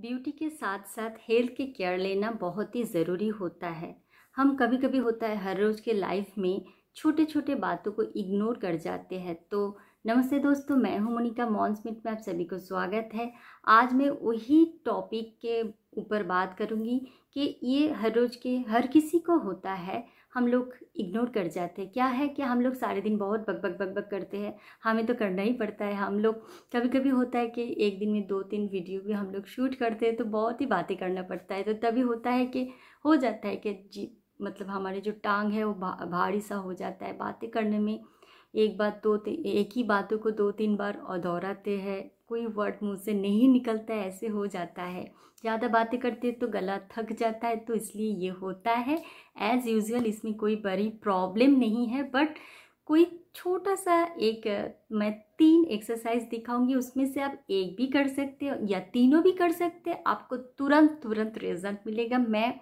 beauty के साथ साथ हेल्थ के केयर लेना बहुत ही ज़रूरी होता है हम कभी कभी होता है हर रोज़ के लाइफ में छोटे छोटे बातों को इग्नोर कर जाते हैं तो नमस्ते दोस्तों मैं हूं मोनिका स्मिथ में आप सभी को स्वागत है आज मैं वही टॉपिक के ऊपर बात करूंगी कि ये हर रोज़ के हर किसी को होता है हम लोग इग्नोर कर जाते हैं क्या है कि हम लोग सारे दिन बहुत बक बक बक बक करते हैं हमें तो करना ही पड़ता है हम लोग कभी कभी होता है कि एक दिन में दो तीन वीडियो भी हम लोग शूट करते हैं तो बहुत ही बातें करना पड़ता है तो तभी होता है कि हो जाता है कि जी मतलब हमारे जो टांग है वो भा, भारी सा हो जाता है बातें करने में एक बात दो एक ही बातों को दो तीन बार और दोहराते हैं कोई वर्ड मुंह से नहीं निकलता ऐसे हो जाता है ज़्यादा बातें करते तो गला थक जाता है तो इसलिए ये होता है एज़ यूजल इसमें कोई बड़ी प्रॉब्लम नहीं है बट कोई छोटा सा एक मैं तीन एक्सरसाइज दिखाऊंगी उसमें से आप एक भी कर सकते हो या तीनों भी कर सकते हैं आपको तुरंत तुरंत रिजल्ट मिलेगा मैं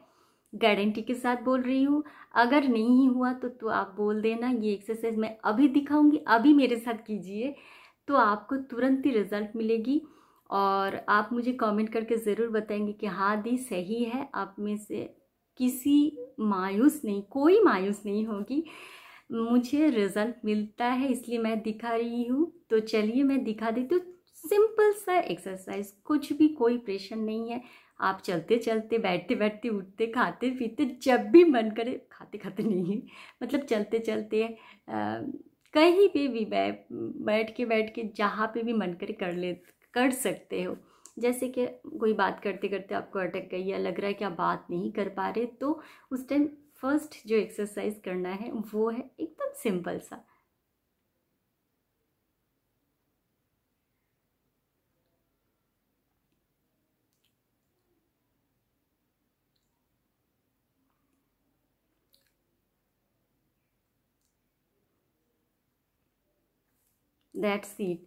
गारंटी के साथ बोल रही हूँ अगर नहीं हुआ तो तो आप बोल देना ये एक्सरसाइज मैं अभी दिखाऊंगी अभी मेरे साथ कीजिए तो आपको तुरंत ही रिजल्ट मिलेगी और आप मुझे कमेंट करके ज़रूर बताएंगे कि हाँ दी सही है आप में से किसी मायूस नहीं कोई मायूस नहीं होगी मुझे रिज़ल्ट मिलता है इसलिए मैं दिखा रही हूँ तो चलिए मैं दिखा देती हूँ सिंपल सा एक्सरसाइज कुछ भी कोई प्रेशर नहीं है आप चलते चलते बैठते बैठते उठते खाते पीते जब भी मन करे खाते खाते नहीं है मतलब चलते चलते आ, कहीं पे भी बैठ बैठ के बैठ के जहाँ पे भी मन करे कर ले कर सकते हो जैसे कि कोई बात करते करते आपको अटक गई या लग रहा है कि आप बात नहीं कर पा रहे तो उस टाइम फर्स्ट जो एक्सरसाइज करना है वो है एकदम सिंपल सा दैट्स इट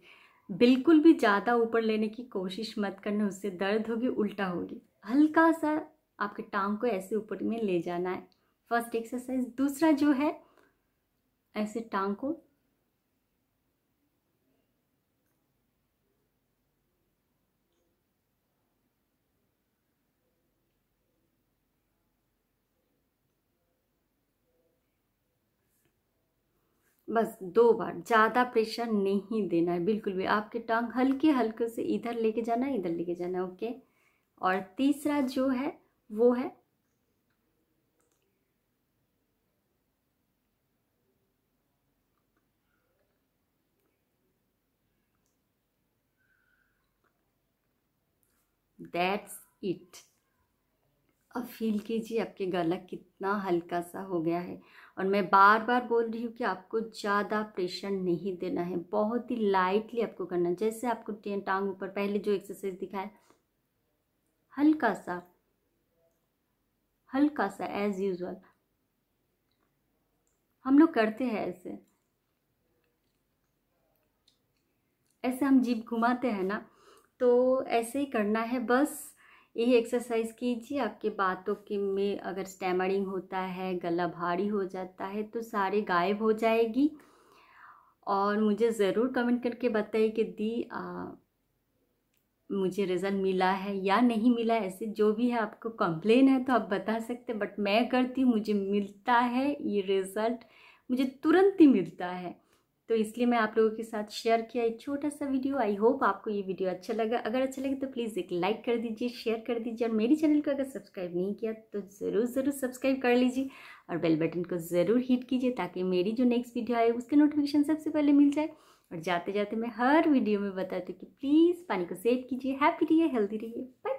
बिल्कुल भी ज़्यादा ऊपर लेने की कोशिश मत करना उससे दर्द होगी उल्टा होगी हल्का सा आपके टांग को ऐसे ऊपर में ले जाना है फर्स्ट एक्सरसाइज दूसरा जो है ऐसे टांग को बस दो बार ज़्यादा प्रेशर नहीं देना है बिल्कुल भी आपके टांग हल्के हल्के से इधर लेके जाना है इधर लेके जाना है ओके और तीसरा जो है वो है that's it अब फील कीजिए आपके गला कितना हल्का सा हो गया है और मैं बार बार बोल रही हूँ कि आपको ज़्यादा प्रेशर नहीं देना है बहुत ही लाइटली आपको करना जैसे आपको टांग ऊपर पहले जो एक्सरसाइज दिखाया हल्का सा हल्का सा एज यूजल हम लोग करते हैं ऐसे ऐसे हम जीप घुमाते हैं ना तो ऐसे ही करना है बस यही एक्सरसाइज कीजिए आपके बातों के में अगर स्टैमरिंग होता है गला भारी हो जाता है तो सारे गायब हो जाएगी और मुझे ज़रूर कमेंट करके बताइए कि दी आ, मुझे रिज़ल्ट मिला है या नहीं मिला ऐसे जो भी है आपको कंप्लेन है तो आप बता सकते बट मैं करती हूँ मुझे मिलता है ये रिज़ल्ट मुझे तुरंत ही मिलता है तो इसलिए मैं आप लोगों के साथ शेयर किया एक छोटा सा वीडियो आई होप आपको ये वीडियो अच्छा लगा अगर अच्छा लगे तो प्लीज़ एक लाइक कर दीजिए शेयर कर दीजिए और मेरे चैनल को अगर सब्सक्राइब नहीं किया तो ज़रूर ज़रूर सब्सक्राइब कर लीजिए और बेल बटन को ज़रूर हिट कीजिए ताकि मेरी जो नेक्स्ट वीडियो आए उसके नोटिफिकेशन सबसे पहले मिल जाए और जाते जाते मैं हर वीडियो में बताती हूँ कि प्लीज़ पानी को सेव कीजिए हैप्पी रहिए हेल्दी रहिए बाय